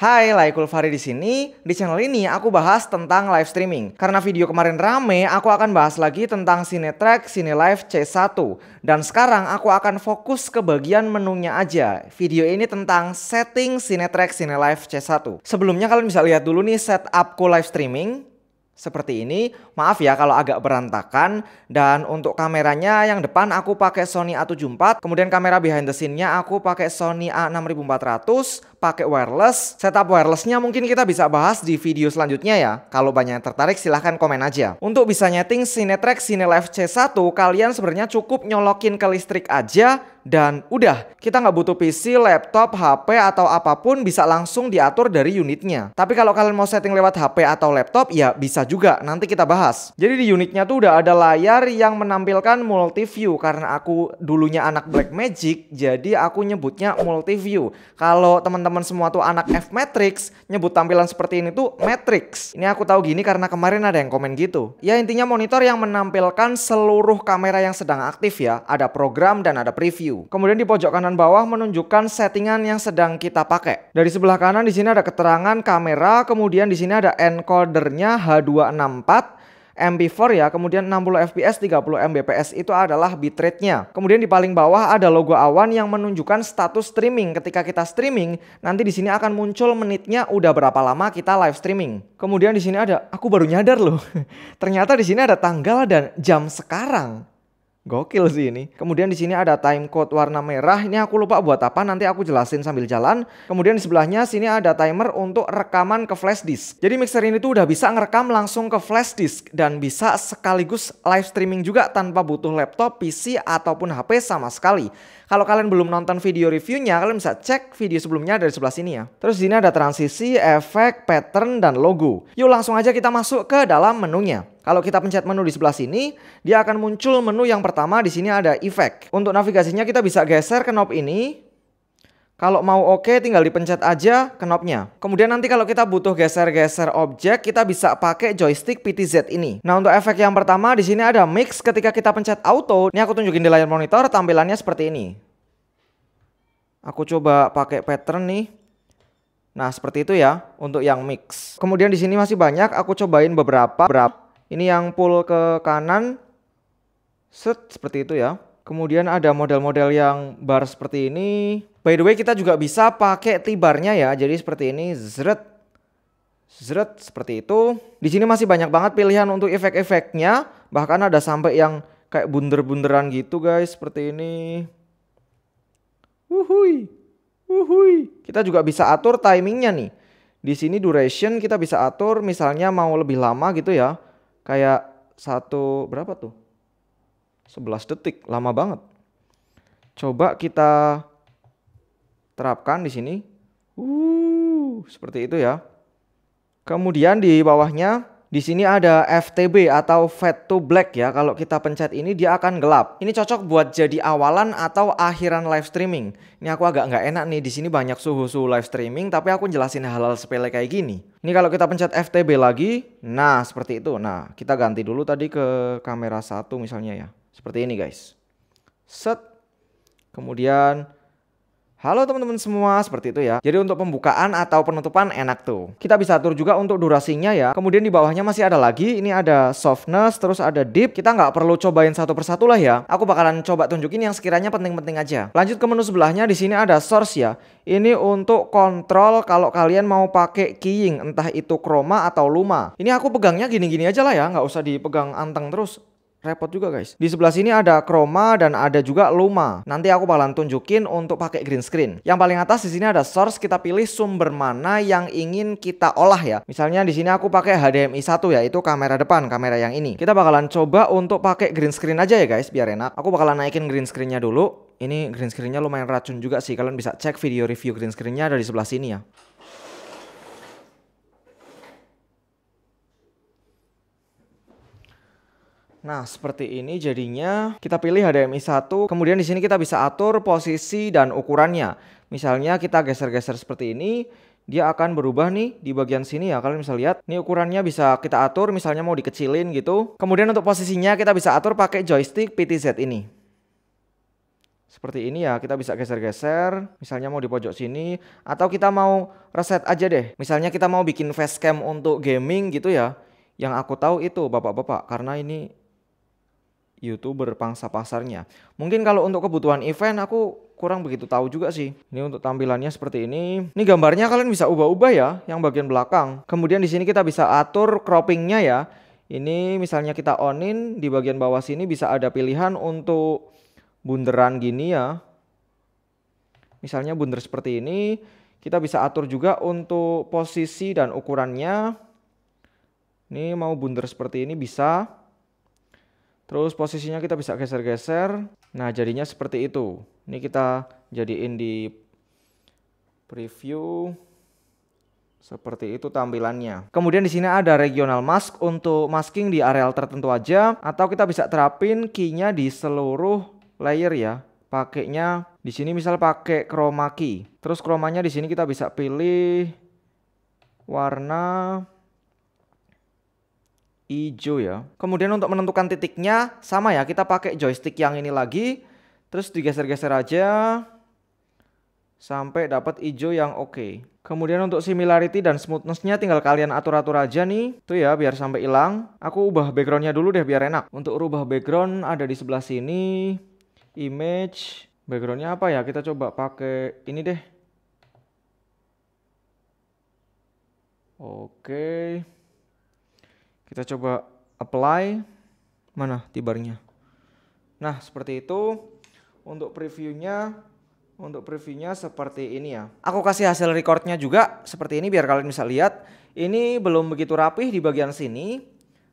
Hai, Laikul Fari di sini. Di channel ini aku bahas tentang live streaming. Karena video kemarin rame, aku akan bahas lagi tentang Cinetrack CineLive C1. Dan sekarang aku akan fokus ke bagian menunya aja. Video ini tentang setting Cinetrack CineLive C1. Sebelumnya kalian bisa lihat dulu nih setupku live streaming seperti ini. Maaf ya kalau agak berantakan dan untuk kameranya yang depan aku pakai Sony A74, kemudian kamera behind the scene-nya aku pakai Sony A6400, pakai wireless. Setup wireless-nya mungkin kita bisa bahas di video selanjutnya ya. Kalau banyak yang tertarik silahkan komen aja. Untuk bisa nyeting Cinetrack CineLife c 1 kalian sebenarnya cukup nyolokin ke listrik aja dan udah kita nggak butuh PC, laptop, HP atau apapun bisa langsung diatur dari unitnya. Tapi kalau kalian mau setting lewat HP atau laptop ya bisa juga nanti kita bahas. Jadi di unitnya tuh udah ada layar yang menampilkan multi view karena aku dulunya anak Black Magic jadi aku nyebutnya multi view. Kalau teman-teman semua tuh anak F Matrix nyebut tampilan seperti ini tuh Matrix. Ini aku tahu gini karena kemarin ada yang komen gitu. Ya intinya monitor yang menampilkan seluruh kamera yang sedang aktif ya. Ada program dan ada preview view. Kemudian di pojok kanan bawah menunjukkan settingan yang sedang kita pakai. Dari sebelah kanan di sini ada keterangan kamera, kemudian di sini ada encodernya H264 MP4 ya, kemudian 60 fps 30 mbps itu adalah bitrate-nya. Kemudian di paling bawah ada logo awan yang menunjukkan status streaming. Ketika kita streaming, nanti di sini akan muncul menitnya udah berapa lama kita live streaming. Kemudian di sini ada aku baru nyadar loh. Ternyata di sini ada tanggal dan jam sekarang. Gokil sih ini. Kemudian di sini ada time code warna merah. Ini aku lupa buat apa, nanti aku jelasin sambil jalan. Kemudian di sebelahnya sini ada timer untuk rekaman ke flash disk. Jadi mixer ini tuh udah bisa ngerekam langsung ke flash disk dan bisa sekaligus live streaming juga tanpa butuh laptop, PC ataupun HP sama sekali. Kalau kalian belum nonton video reviewnya, kalian bisa cek video sebelumnya dari sebelah sini ya. Terus di sini ada transisi, efek, pattern, dan logo. Yuk langsung aja kita masuk ke dalam menunya. Kalau kita pencet menu di sebelah sini, dia akan muncul menu yang pertama di sini ada efek. Untuk navigasinya kita bisa geser ke knob ini, kalau mau oke okay, tinggal dipencet aja knopnya. Kemudian nanti kalau kita butuh geser-geser objek, kita bisa pakai joystick PTZ ini. Nah untuk efek yang pertama di sini ada mix ketika kita pencet auto. Ini aku tunjukin di layar monitor tampilannya seperti ini. Aku coba pakai pattern nih. Nah seperti itu ya untuk yang mix. Kemudian di sini masih banyak. Aku cobain beberapa. Berapa? Ini yang pull ke kanan. Set seperti itu ya. Kemudian ada model-model yang bar seperti ini. By the way kita juga bisa pakai tibarnya ya. Jadi seperti ini, zret. Zret seperti itu. Di sini masih banyak banget pilihan untuk efek-efeknya. Bahkan ada sampai yang kayak bunder-bunderan gitu guys, seperti ini. Wuhui. Wuhui. Kita juga bisa atur timingnya nih. Di sini duration kita bisa atur misalnya mau lebih lama gitu ya. Kayak satu berapa tuh? 11 detik, lama banget. Coba kita terapkan di sini. Uh, seperti itu ya. Kemudian di bawahnya di sini ada FTB atau fade to black ya. Kalau kita pencet ini dia akan gelap. Ini cocok buat jadi awalan atau akhiran live streaming. Ini aku agak nggak enak nih di sini banyak suhu-suhu live streaming tapi aku jelasin hal-hal sepele kayak gini. Ini kalau kita pencet FTB lagi, nah seperti itu. Nah, kita ganti dulu tadi ke kamera satu misalnya ya. Seperti ini guys. Set. Kemudian Halo teman-teman semua, seperti itu ya. Jadi untuk pembukaan atau penutupan enak tuh. Kita bisa atur juga untuk durasinya ya. Kemudian di bawahnya masih ada lagi, ini ada softness, terus ada deep. Kita nggak perlu cobain satu persatu lah ya. Aku bakalan coba tunjukin yang sekiranya penting-penting aja. Lanjut ke menu sebelahnya, di sini ada source ya. Ini untuk kontrol kalau kalian mau pakai keying, entah itu chroma atau luma. Ini aku pegangnya gini-gini aja lah ya, nggak usah dipegang anteng terus. Repot juga guys. Di sebelah sini ada chroma dan ada juga luma. Nanti aku bakalan tunjukin untuk pakai green screen. Yang paling atas di sini ada source, kita pilih sumber mana yang ingin kita olah ya. Misalnya di sini aku pakai HDMI 1 ya, itu kamera depan, kamera yang ini. Kita bakalan coba untuk pakai green screen aja ya guys, biar enak. Aku bakalan naikin green screennya dulu. Ini green screennya lumayan racun juga sih. Kalian bisa cek video review green screennya ada di sebelah sini ya. Nah, seperti ini jadinya kita pilih HDMI 1, kemudian di sini kita bisa atur posisi dan ukurannya. Misalnya kita geser-geser seperti ini, dia akan berubah nih di bagian sini ya. Kalian bisa lihat, ini ukurannya bisa kita atur, misalnya mau dikecilin gitu. Kemudian untuk posisinya kita bisa atur pakai joystick PTZ ini. Seperti ini ya, kita bisa geser-geser, misalnya mau di pojok sini, atau kita mau reset aja deh. Misalnya kita mau bikin facecam untuk gaming gitu ya. Yang aku tahu itu bapak-bapak, karena ini youtuber pangsa pasarnya. Mungkin kalau untuk kebutuhan event aku kurang begitu tahu juga sih. Ini untuk tampilannya seperti ini. Ini gambarnya kalian bisa ubah-ubah ya yang bagian belakang. Kemudian di sini kita bisa atur croppingnya ya. Ini misalnya kita onin di bagian bawah sini bisa ada pilihan untuk bunderan gini ya. Misalnya bunder seperti ini, kita bisa atur juga untuk posisi dan ukurannya. Ini mau bunder seperti ini bisa. Terus posisinya kita bisa geser-geser. Nah, jadinya seperti itu. Ini kita jadiin di preview seperti itu tampilannya. Kemudian di sini ada regional mask untuk masking di areal tertentu aja atau kita bisa terapin key-nya di seluruh layer ya. Pakainya di sini misal pakai chroma key. Terus chromanya di sini kita bisa pilih warna hijau ya. Kemudian untuk menentukan titiknya sama ya, kita pakai joystick yang ini lagi. Terus digeser-geser aja sampai dapat hijau yang oke. Okay. Kemudian untuk similarity dan smoothnessnya tinggal kalian atur-atur aja nih. Tuh ya biar sampai hilang. Aku ubah backgroundnya dulu deh biar enak. Untuk rubah background ada di sebelah sini. Image. Backgroundnya apa ya? Kita coba pakai ini deh. Oke. Okay. Kita coba apply. Mana tibarnya? Nah, seperti itu untuk previewnya untuk previewnya seperti ini ya. Aku kasih hasil recordnya juga seperti ini biar kalian bisa lihat. Ini belum begitu rapih di bagian sini.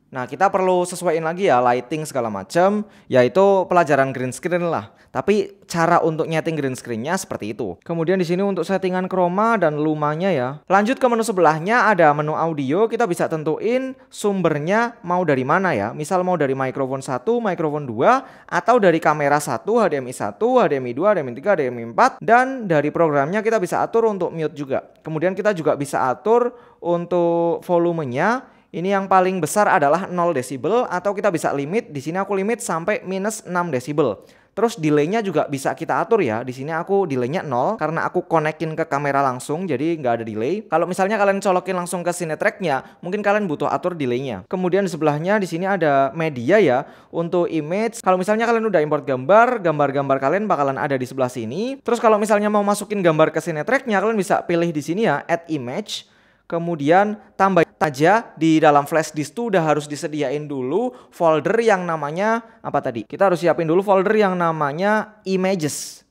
Nah, kita perlu sesuaikan lagi ya lighting segala macam, yaitu pelajaran green screen lah. Tapi cara untuk nyeting green screennya seperti itu. Kemudian di sini untuk settingan chroma dan lumanya ya. Lanjut ke menu sebelahnya ada menu audio, kita bisa tentuin sumbernya mau dari mana ya. Misal mau dari microphone 1, microphone 2, atau dari kamera 1, HDMI 1, HDMI 2, HDMI 3, HDMI 4, dan dari programnya kita bisa atur untuk mute juga. Kemudian kita juga bisa atur untuk volumenya ini yang paling besar adalah 0 desibel atau kita bisa limit. Di sini aku limit sampai minus 6 desibel. Terus delaynya juga bisa kita atur ya. Di sini aku delaynya 0 karena aku konekin ke kamera langsung jadi nggak ada delay. Kalau misalnya kalian colokin langsung ke Cinetracknya, mungkin kalian butuh atur delaynya. Kemudian di sebelahnya di sini ada media ya untuk image. Kalau misalnya kalian udah import gambar, gambar-gambar kalian bakalan ada di sebelah sini. Terus kalau misalnya mau masukin gambar ke Cinetracknya, kalian bisa pilih di sini ya add image Kemudian tambah saja di dalam flash disk itu udah harus disediain dulu folder yang namanya apa tadi? Kita harus siapin dulu folder yang namanya images.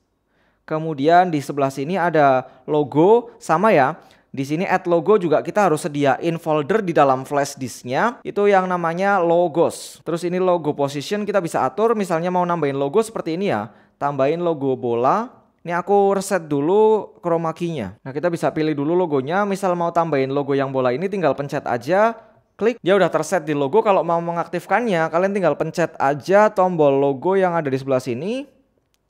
Kemudian di sebelah sini ada logo sama ya. Di sini add logo juga kita harus sediain folder di dalam flash disknya. Itu yang namanya logos. Terus ini logo position kita bisa atur misalnya mau nambahin logo seperti ini ya. Tambahin logo bola ini aku reset dulu chroma key-nya. Nah, kita bisa pilih dulu logonya. Misal mau tambahin logo yang bola ini tinggal pencet aja, klik. Dia ya udah terset di logo. Kalau mau mengaktifkannya, kalian tinggal pencet aja tombol logo yang ada di sebelah sini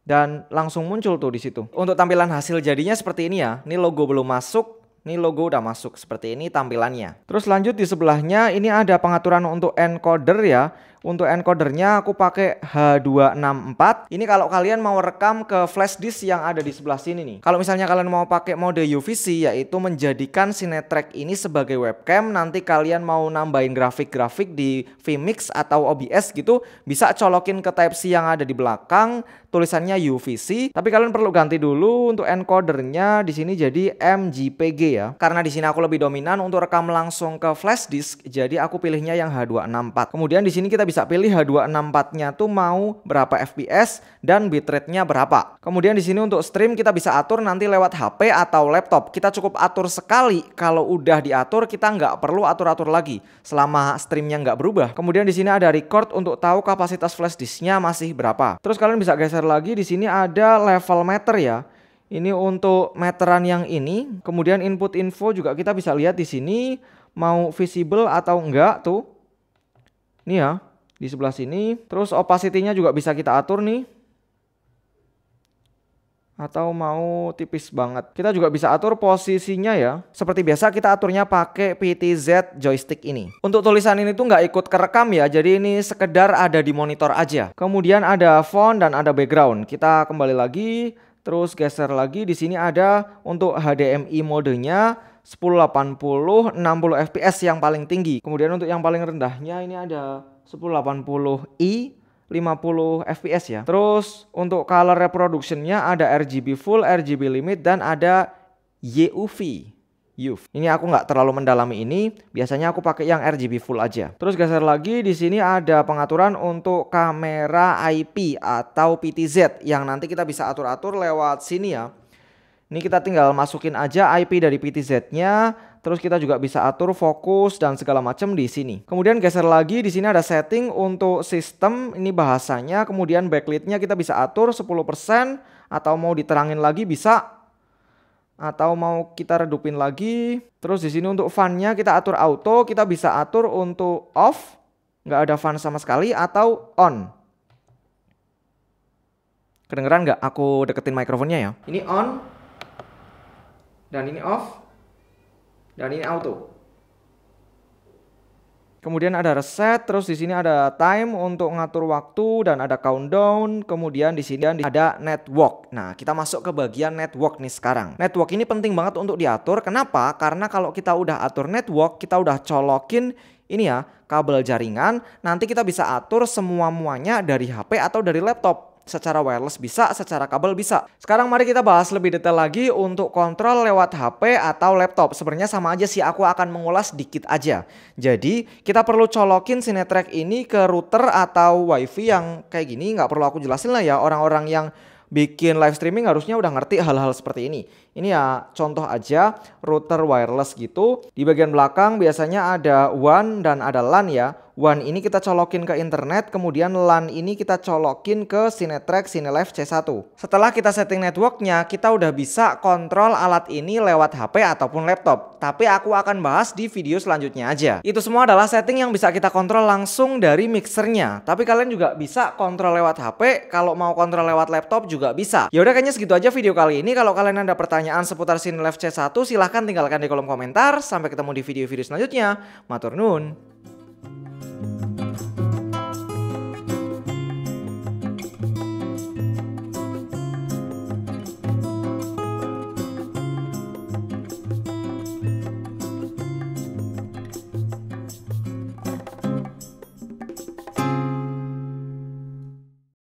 dan langsung muncul tuh di situ. Untuk tampilan hasil jadinya seperti ini ya. Ini logo belum masuk, ini logo udah masuk seperti ini tampilannya. Terus lanjut di sebelahnya ini ada pengaturan untuk encoder ya. Untuk encodernya aku pakai H264. Ini kalau kalian mau rekam ke flash disk yang ada di sebelah sini nih. Kalau misalnya kalian mau pakai mode UVC yaitu menjadikan Cinetrack ini sebagai webcam, nanti kalian mau nambahin grafik-grafik di Vmix atau OBS gitu, bisa colokin ke Type-C yang ada di belakang, tulisannya UVC, tapi kalian perlu ganti dulu untuk encodernya di sini jadi MJPG ya. Karena di sini aku lebih dominan untuk rekam langsung ke flash disk, jadi aku pilihnya yang H264. Kemudian di sini kita bisa pilih H264-nya tuh mau berapa fps dan bitrate-nya berapa. Kemudian di sini untuk stream kita bisa atur nanti lewat HP atau laptop. Kita cukup atur sekali. Kalau udah diatur kita nggak perlu atur-atur lagi selama streamnya nggak berubah. Kemudian di sini ada record untuk tahu kapasitas flash disknya masih berapa. Terus kalian bisa geser lagi di sini ada level meter ya. Ini untuk meteran yang ini. Kemudian input info juga kita bisa lihat di sini mau visible atau enggak tuh. Ini ya di sebelah sini. Terus opacity-nya juga bisa kita atur nih. Atau mau tipis banget. Kita juga bisa atur posisinya ya. Seperti biasa kita aturnya pakai PTZ joystick ini. Untuk tulisan ini tuh nggak ikut kerekam ya. Jadi ini sekedar ada di monitor aja. Kemudian ada font dan ada background. Kita kembali lagi. Terus geser lagi. Di sini ada untuk HDMI modenya. 1080, 60 fps yang paling tinggi. Kemudian untuk yang paling rendahnya ini ada 1080i 50 fps ya. Terus untuk color reproductionnya ada RGB full, RGB limit dan ada YUV. Youth. Ini aku nggak terlalu mendalami ini, biasanya aku pakai yang RGB full aja. Terus geser lagi di sini ada pengaturan untuk kamera IP atau PTZ yang nanti kita bisa atur-atur lewat sini ya. Ini kita tinggal masukin aja IP dari PTZ-nya, terus kita juga bisa atur fokus dan segala macam di sini. Kemudian geser lagi di sini ada setting untuk sistem ini bahasanya, kemudian backlightnya kita bisa atur 10% atau mau diterangin lagi bisa atau mau kita redupin lagi. Terus di sini untuk fan-nya kita atur auto, kita bisa atur untuk off, nggak ada fan sama sekali atau on. Kedengeran nggak? Aku deketin mikrofonnya ya. Ini on dan ini off dan ini auto. Kemudian ada reset, terus di sini ada time untuk ngatur waktu dan ada countdown, kemudian di sini ada network. Nah, kita masuk ke bagian network nih sekarang. Network ini penting banget untuk diatur. Kenapa? Karena kalau kita udah atur network, kita udah colokin ini ya, kabel jaringan, nanti kita bisa atur semua-muanya dari HP atau dari laptop secara wireless bisa, secara kabel bisa. Sekarang mari kita bahas lebih detail lagi untuk kontrol lewat HP atau laptop. Sebenarnya sama aja sih aku akan mengulas dikit aja. Jadi kita perlu colokin sinetrek ini ke router atau wifi yang kayak gini nggak perlu aku jelasin lah ya orang-orang yang bikin live streaming harusnya udah ngerti hal-hal seperti ini. Ini ya contoh aja router wireless gitu. Di bagian belakang biasanya ada WAN dan ada LAN ya. WAN ini kita colokin ke internet, kemudian LAN ini kita colokin ke Cinetrack CineLive C1. Setelah kita setting networknya, kita udah bisa kontrol alat ini lewat HP ataupun laptop. Tapi aku akan bahas di video selanjutnya aja. Itu semua adalah setting yang bisa kita kontrol langsung dari mixernya. Tapi kalian juga bisa kontrol lewat HP, kalau mau kontrol lewat laptop juga bisa. ya udah kayaknya segitu aja video kali ini. Kalau kalian ada pertanyaan pertanyaan seputar scene live C1 silahkan tinggalkan di kolom komentar. Sampai ketemu di video-video selanjutnya. Matur nun.